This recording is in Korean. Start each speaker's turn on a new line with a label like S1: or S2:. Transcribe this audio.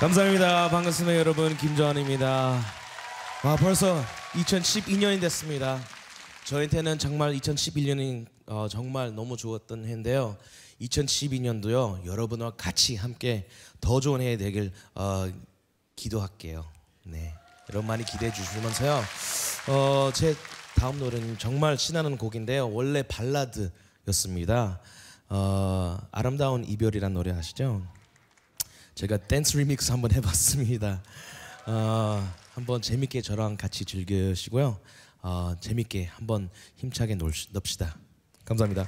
S1: 감사합니다. 반갑습니다, 여러분. 김조한입니다. 아, 벌써 2012년이 됐습니다. 저한테는 정말 2011년이 어, 정말 너무 좋았던 해인데요. 2012년도요, 여러분과 같이 함께 더 좋은 해 되길 어, 기도할게요. 네. 여러분 많이 기대해 주시면서요. 어, 제 다음 노래는 정말 신나는 곡인데요. 원래 발라드였습니다. 어, 아름다운 이별이란 노래 아시죠? 제가 댄스 리믹스 한번 해봤습니다. 어, 한번 재밌게 저랑 같이 즐기시고요. 어, 재밌게 한번 힘차게 놀, 놉시다. 감사합니다.